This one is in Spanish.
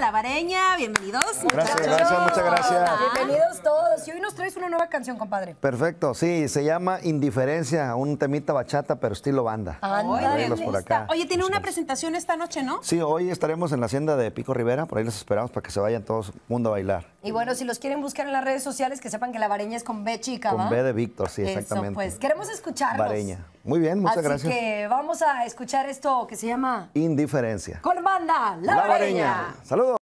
La Vareña, bienvenidos. Gracias, gracias, muchas gracias. Bienvenidos todos. Y hoy nos traes una nueva canción, compadre. Perfecto, sí, se llama Indiferencia, un temita bachata, pero estilo banda. Oye, Oye, tiene una presentación esta noche, ¿no? Sí, hoy estaremos en la hacienda de Pico Rivera, por ahí les esperamos para que se vayan todos mundo a bailar. Y bueno, si los quieren buscar en las redes sociales, que sepan que La Vareña es con B chica, ¿va? Con B de Víctor, sí, exactamente. Eso, pues, queremos escucharlos. Vareña. Muy bien, muchas gracias. Así que vamos a escuchar esto que se llama... Indiferencia banda La, Vareña. Saludos.